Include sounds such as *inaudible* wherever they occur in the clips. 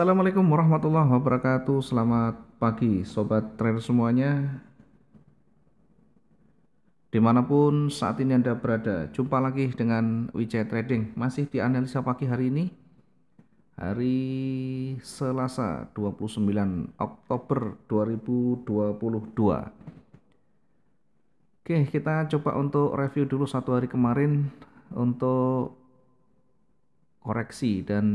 Assalamualaikum warahmatullahi wabarakatuh. Selamat pagi, sobat trader semuanya. Dimanapun saat ini Anda berada, jumpa lagi dengan Wijaya Trading. Masih di analisa pagi hari ini, hari Selasa 29 Oktober 2022. Oke, kita coba untuk review dulu satu hari kemarin untuk koreksi dan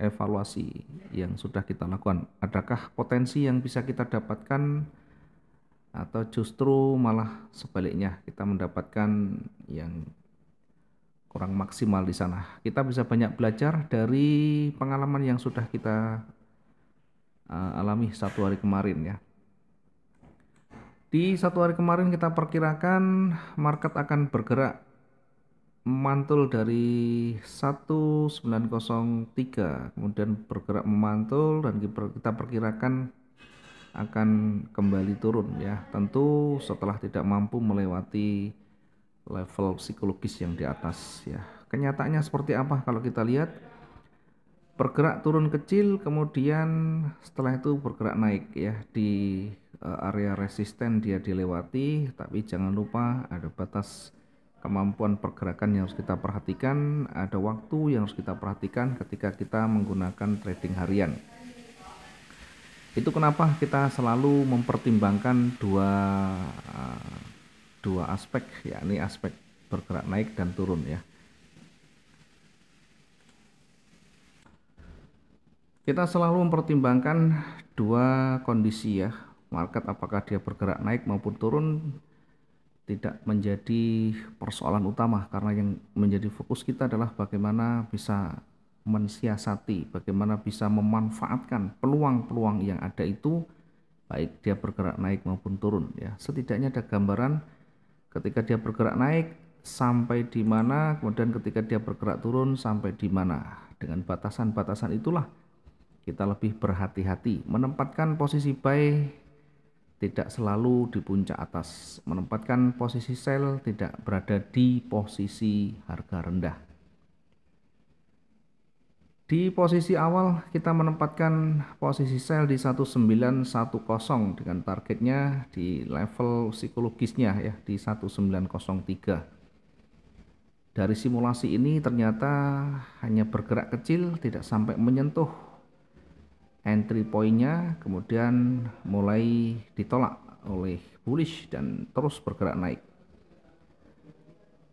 evaluasi yang sudah kita lakukan? Adakah potensi yang bisa kita dapatkan atau justru malah sebaliknya kita mendapatkan yang kurang maksimal di sana? Kita bisa banyak belajar dari pengalaman yang sudah kita uh, alami satu hari kemarin ya. Di satu hari kemarin kita perkirakan market akan bergerak mantul dari 1903 kemudian bergerak memantul dan kita perkirakan akan kembali turun ya tentu setelah tidak mampu melewati level psikologis yang di atas ya kenyataannya seperti apa kalau kita lihat bergerak turun kecil kemudian setelah itu bergerak naik ya di eh, area resisten dia dilewati tapi jangan lupa ada batas kemampuan pergerakan yang harus kita perhatikan, ada waktu yang harus kita perhatikan ketika kita menggunakan trading harian. Itu kenapa kita selalu mempertimbangkan dua eh, dua aspek, yakni aspek bergerak naik dan turun ya. Kita selalu mempertimbangkan dua kondisi ya, market apakah dia bergerak naik maupun turun tidak menjadi persoalan utama karena yang menjadi fokus kita adalah bagaimana bisa mensiasati, bagaimana bisa memanfaatkan peluang-peluang yang ada itu baik dia bergerak naik maupun turun ya. Setidaknya ada gambaran ketika dia bergerak naik sampai di mana, kemudian ketika dia bergerak turun sampai di mana. Dengan batasan-batasan itulah kita lebih berhati-hati menempatkan posisi buy tidak selalu di puncak atas, menempatkan posisi sel tidak berada di posisi harga rendah. Di posisi awal kita menempatkan posisi sel di 1910 dengan targetnya di level psikologisnya ya di 1903. Dari simulasi ini ternyata hanya bergerak kecil tidak sampai menyentuh entry pointnya kemudian mulai ditolak oleh bullish dan terus bergerak naik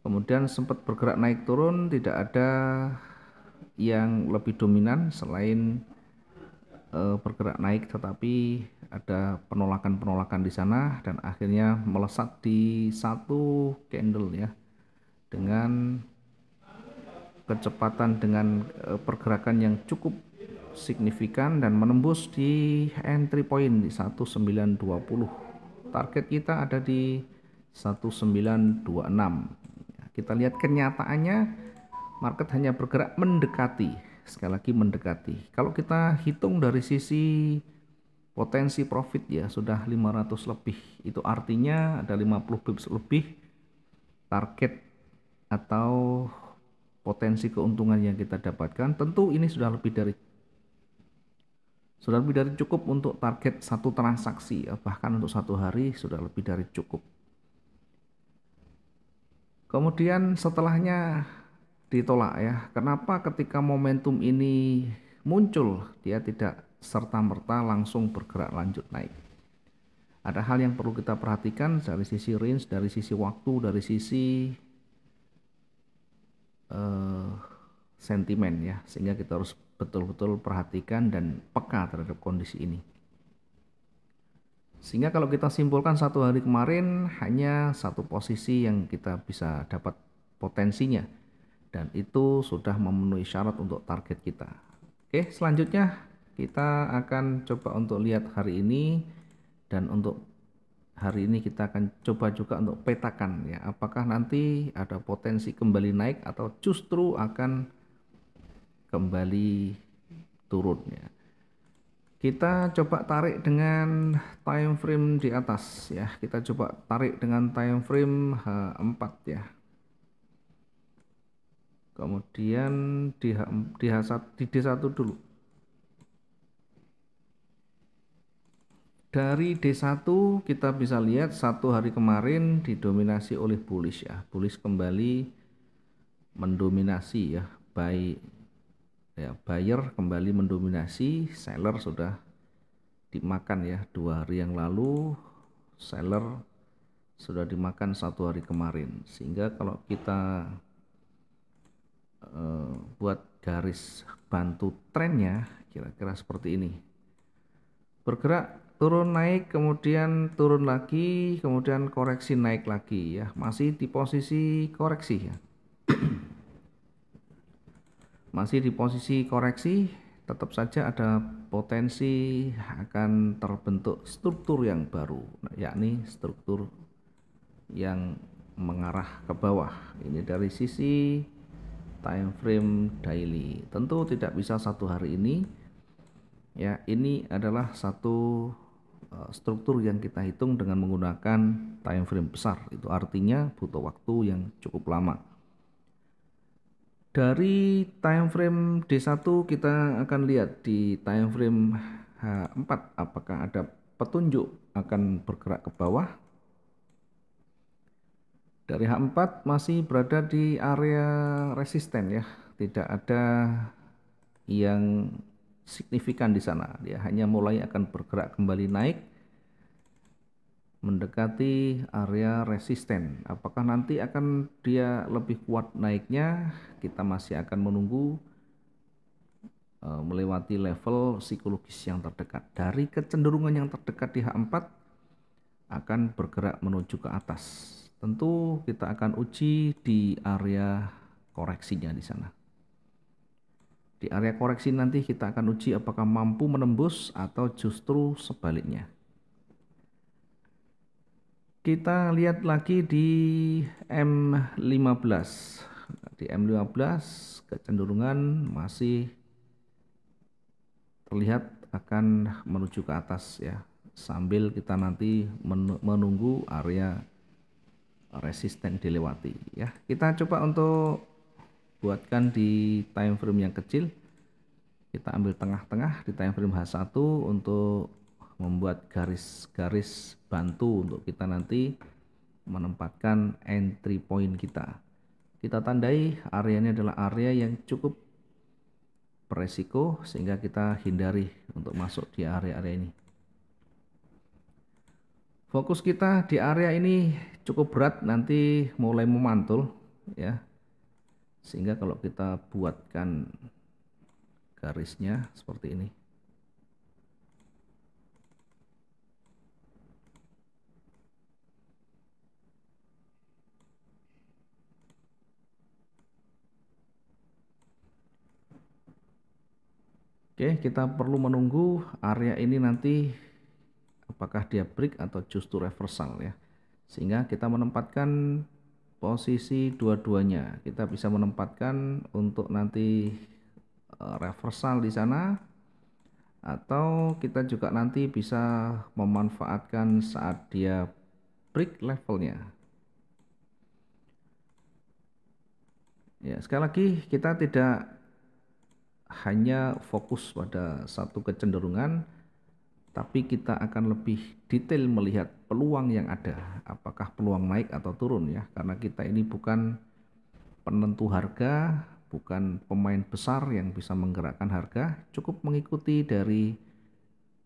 kemudian sempat bergerak naik turun tidak ada yang lebih dominan selain uh, bergerak naik tetapi ada penolakan-penolakan di sana dan akhirnya melesat di satu candle ya dengan kecepatan dengan eh, pergerakan yang cukup signifikan dan menembus di entry point di 1920 target kita ada di 1926 kita lihat kenyataannya market hanya bergerak mendekati sekali lagi mendekati kalau kita hitung dari sisi potensi profit ya sudah 500 lebih itu artinya ada 50 pips lebih target atau potensi keuntungan yang kita dapatkan tentu ini sudah lebih dari sudah lebih dari cukup untuk target satu transaksi, eh, bahkan untuk satu hari sudah lebih dari cukup. Kemudian setelahnya ditolak ya. Kenapa ketika momentum ini muncul dia tidak serta-merta langsung bergerak lanjut naik? Ada hal yang perlu kita perhatikan dari sisi range, dari sisi waktu, dari sisi uh, sentimen ya, sehingga kita harus betul-betul perhatikan dan peka terhadap kondisi ini. Sehingga kalau kita simpulkan satu hari kemarin hanya satu posisi yang kita bisa dapat potensinya dan itu sudah memenuhi syarat untuk target kita. Oke, selanjutnya kita akan coba untuk lihat hari ini dan untuk hari ini kita akan coba juga untuk petakan ya apakah nanti ada potensi kembali naik atau justru akan kembali turun ya Kita coba tarik dengan time frame di atas ya. Kita coba tarik dengan time frame H4 ya. Kemudian di, H, di, H1, di D1 dulu. Dari D1 kita bisa lihat satu hari kemarin didominasi oleh bullish ya. Bullish kembali mendominasi ya baik ya buyer kembali mendominasi seller sudah dimakan ya dua hari yang lalu seller sudah dimakan satu hari kemarin sehingga kalau kita uh, buat garis bantu trennya kira-kira seperti ini bergerak turun naik kemudian turun lagi kemudian koreksi naik lagi ya masih di posisi koreksi ya *clears throat* masih di posisi koreksi tetap saja ada potensi akan terbentuk struktur yang baru yakni struktur yang mengarah ke bawah ini dari sisi time frame daily tentu tidak bisa satu hari ini ya ini adalah satu e, struktur yang kita hitung dengan menggunakan time frame besar itu artinya butuh waktu yang cukup lama dari time frame D1 kita akan lihat di time frame H4 apakah ada petunjuk akan bergerak ke bawah. Dari H4 masih berada di area resisten ya, tidak ada yang signifikan di sana. Dia hanya mulai akan bergerak kembali naik mendekati area resisten. Apakah nanti akan dia lebih kuat naiknya? Kita masih akan menunggu e, melewati level psikologis yang terdekat. Dari kecenderungan yang terdekat di H4 akan bergerak menuju ke atas. Tentu kita akan uji di area koreksinya di sana. Di area koreksi nanti kita akan uji apakah mampu menembus atau justru sebaliknya. Kita lihat lagi di M15. Di M15 kecenderungan masih terlihat akan menuju ke atas ya. Sambil kita nanti menunggu area resisten dilewati ya. Kita coba untuk buatkan di time frame yang kecil. Kita ambil tengah-tengah di time frame H1 untuk membuat garis-garis bantu untuk kita nanti menempatkan entry point kita. Kita tandai areanya adalah area yang cukup beresiko sehingga kita hindari untuk masuk di area-area ini. Fokus kita di area ini cukup berat nanti mulai memantul ya. Sehingga kalau kita buatkan garisnya seperti ini Oke, kita perlu menunggu area ini nanti apakah dia break atau justru reversal ya. Sehingga kita menempatkan posisi dua-duanya. Kita bisa menempatkan untuk nanti e, reversal di sana atau kita juga nanti bisa memanfaatkan saat dia break levelnya. Ya, sekali lagi kita tidak hanya fokus pada satu kecenderungan, tapi kita akan lebih detail melihat peluang yang ada, apakah peluang naik atau turun ya, karena kita ini bukan penentu harga, bukan pemain besar yang bisa menggerakkan harga, cukup mengikuti dari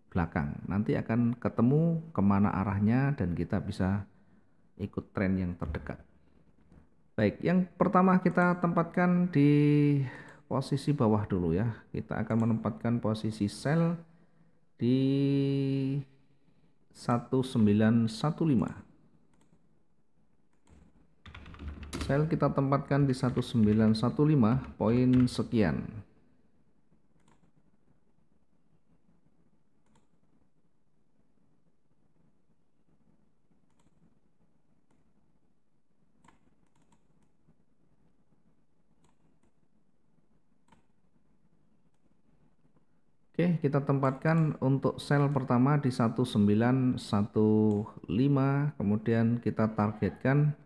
belakang. Nanti akan ketemu kemana arahnya dan kita bisa ikut tren yang terdekat. Baik, yang pertama kita tempatkan di posisi bawah dulu ya. Kita akan menempatkan posisi sel di 1915. Sel kita tempatkan di 1915 poin sekian. Oke, kita tempatkan untuk sel pertama di 1915, kemudian kita targetkan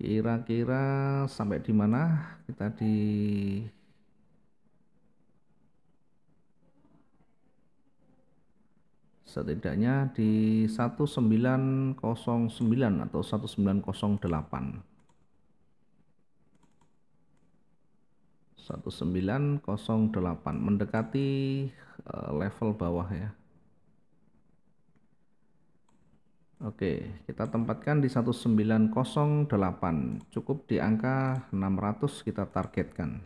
kira-kira sampai di mana? Kita di setidaknya di 1909 atau 1908. 1908 mendekati eh, level bawah ya Oke, kita tempatkan di 1908, cukup di angka 600 kita targetkan.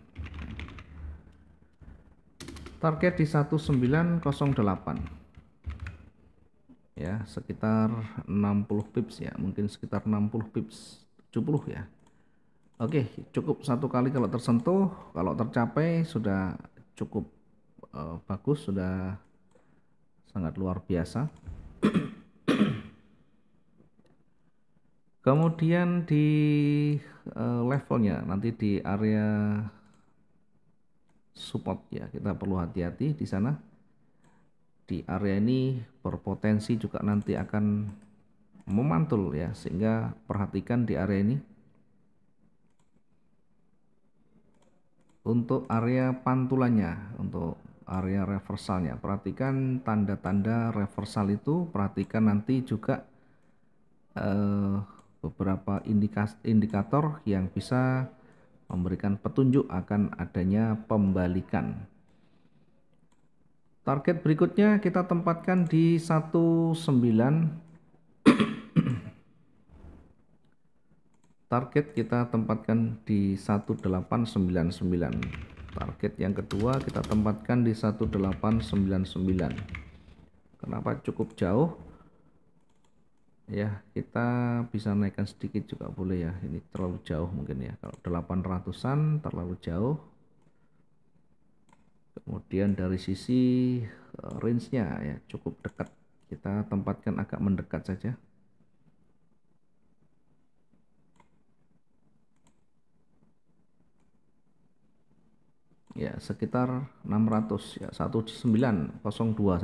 Target di 1908. Ya, sekitar 60 pips ya, mungkin sekitar 60 pips, 70 ya. Oke, okay, cukup satu kali kalau tersentuh, kalau tercapai sudah cukup uh, bagus, sudah sangat luar biasa. Kemudian di uh, levelnya nanti di area support ya, kita perlu hati-hati di sana. Di area ini berpotensi juga nanti akan memantul ya, sehingga perhatikan di area ini untuk area pantulannya, untuk area reversalnya. Perhatikan tanda-tanda reversal itu, perhatikan nanti juga eh, beberapa indikas, indikator yang bisa memberikan petunjuk akan adanya pembalikan. Target berikutnya kita tempatkan di 19 target kita tempatkan di 1899 target yang kedua kita tempatkan di 1899 kenapa cukup jauh ya kita bisa naikkan sedikit juga boleh ya ini terlalu jauh mungkin ya kalau 800an terlalu jauh kemudian dari sisi eh, range nya ya cukup dekat kita tempatkan agak mendekat saja ya sekitar 600 ya 1902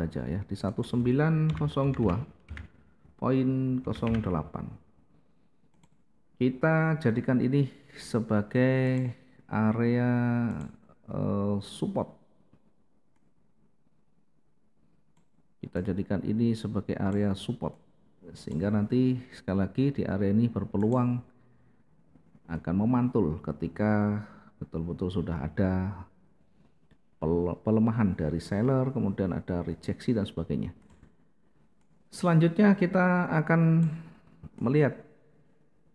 saja ya di 1902 poin 08 kita jadikan ini sebagai area uh, support kita jadikan ini sebagai area support sehingga nanti sekali lagi di area ini berpeluang akan memantul ketika betul-betul sudah ada pelemahan dari seller, kemudian ada rejeksi dan sebagainya. Selanjutnya kita akan melihat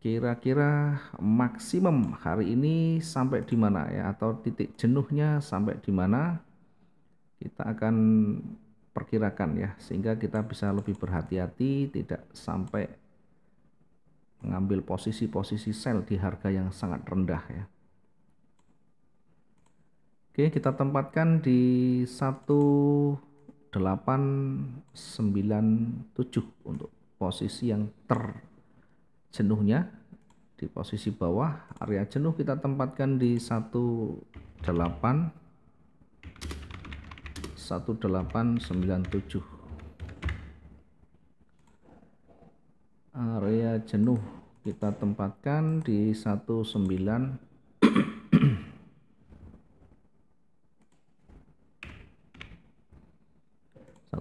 kira-kira maksimum hari ini sampai di mana ya atau titik jenuhnya sampai di mana kita akan perkirakan ya sehingga kita bisa lebih berhati-hati tidak sampai mengambil posisi-posisi sel di harga yang sangat rendah ya. Oke, kita tempatkan di 1897 untuk posisi yang terjenuhnya di posisi bawah area jenuh kita tempatkan di 18 1897 area jenuh kita tempatkan di 19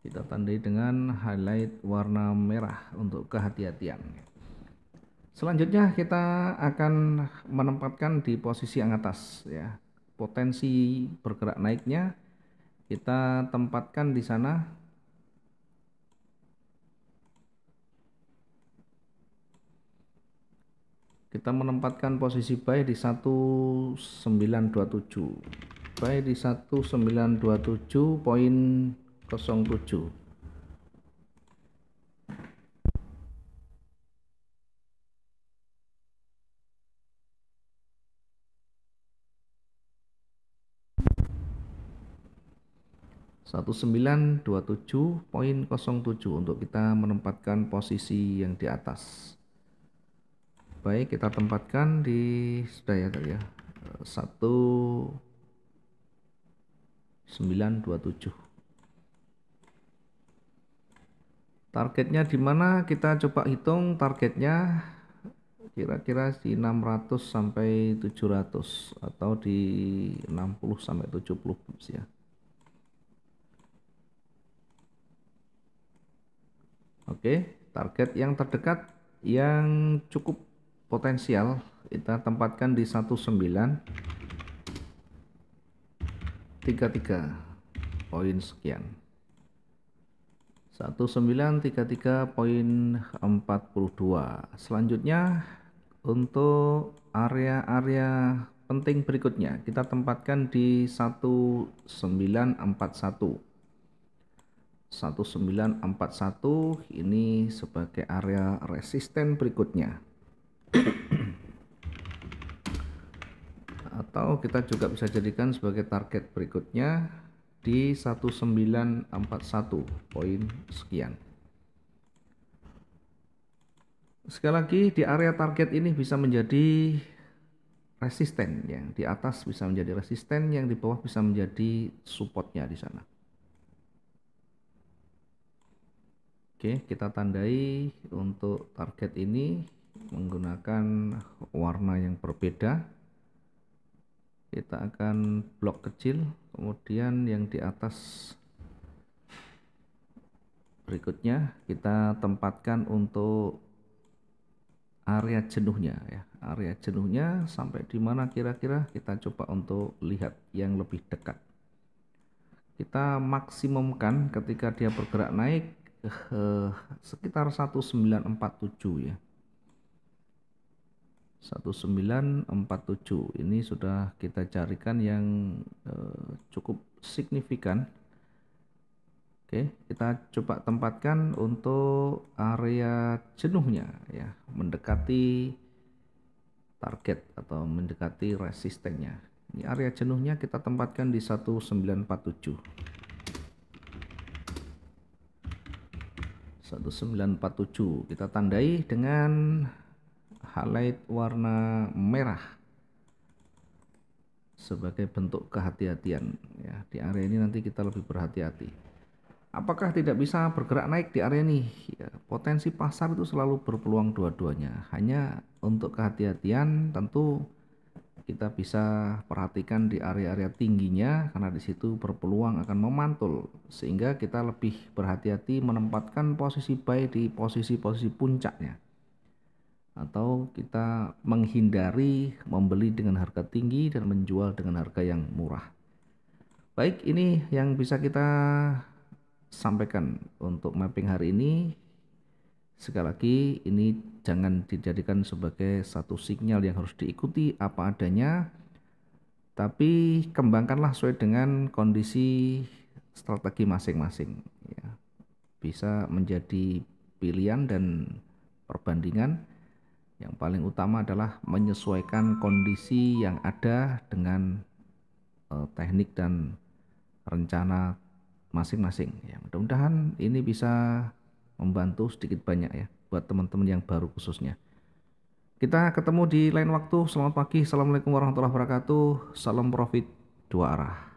kita tandai dengan highlight warna merah untuk kehati-hatian selanjutnya kita akan menempatkan di posisi yang atas ya potensi bergerak naiknya kita tempatkan di sana kita menempatkan posisi buy di 1927 buy di 1927 poin 07 1927.07 untuk kita menempatkan posisi yang di atas. Baik, kita tempatkan di sudah ya tadi ya. 1927. Eh, targetnya di mana kita coba hitung targetnya kira-kira di 600 sampai 700 atau di 60 sampai 70 pips ya Oke target yang terdekat yang cukup potensial kita tempatkan di 19 33 poin sekian 1933.42 selanjutnya untuk area-area penting berikutnya kita tempatkan di 1941 1941 ini sebagai area resisten berikutnya atau kita juga bisa jadikan sebagai target berikutnya di 1941 poin sekian. Sekali lagi di area target ini bisa menjadi resisten yang di atas bisa menjadi resisten yang di bawah bisa menjadi supportnya di sana. Oke, kita tandai untuk target ini menggunakan warna yang berbeda kita akan blok kecil kemudian yang di atas berikutnya kita tempatkan untuk area jenuhnya ya area jenuhnya sampai di mana kira-kira kita coba untuk lihat yang lebih dekat kita maksimumkan ketika dia bergerak naik eh, sekitar 1947 ya 1947 ini sudah kita carikan yang eh, cukup signifikan Oke kita coba tempatkan untuk area jenuhnya ya mendekati target atau mendekati resistennya ini area jenuhnya kita tempatkan di 1947 1947 kita tandai dengan highlight warna merah sebagai bentuk kehati-hatian ya di area ini nanti kita lebih berhati-hati apakah tidak bisa bergerak naik di area ini ya, potensi pasar itu selalu berpeluang dua-duanya hanya untuk kehati-hatian tentu kita bisa perhatikan di area-area tingginya karena di situ berpeluang akan memantul sehingga kita lebih berhati-hati menempatkan posisi buy di posisi-posisi puncaknya atau kita menghindari membeli dengan harga tinggi dan menjual dengan harga yang murah. Baik, ini yang bisa kita sampaikan untuk mapping hari ini. Sekali lagi, ini jangan dijadikan sebagai satu sinyal yang harus diikuti apa adanya, tapi kembangkanlah sesuai dengan kondisi strategi masing-masing. Ya. Bisa menjadi pilihan dan perbandingan yang paling utama adalah menyesuaikan kondisi yang ada dengan eh, teknik dan rencana masing-masing. Ya, mudah-mudahan ini bisa membantu sedikit banyak ya buat teman-teman yang baru khususnya. Kita ketemu di lain waktu. Selamat pagi. Assalamualaikum warahmatullahi wabarakatuh. Salam profit dua arah.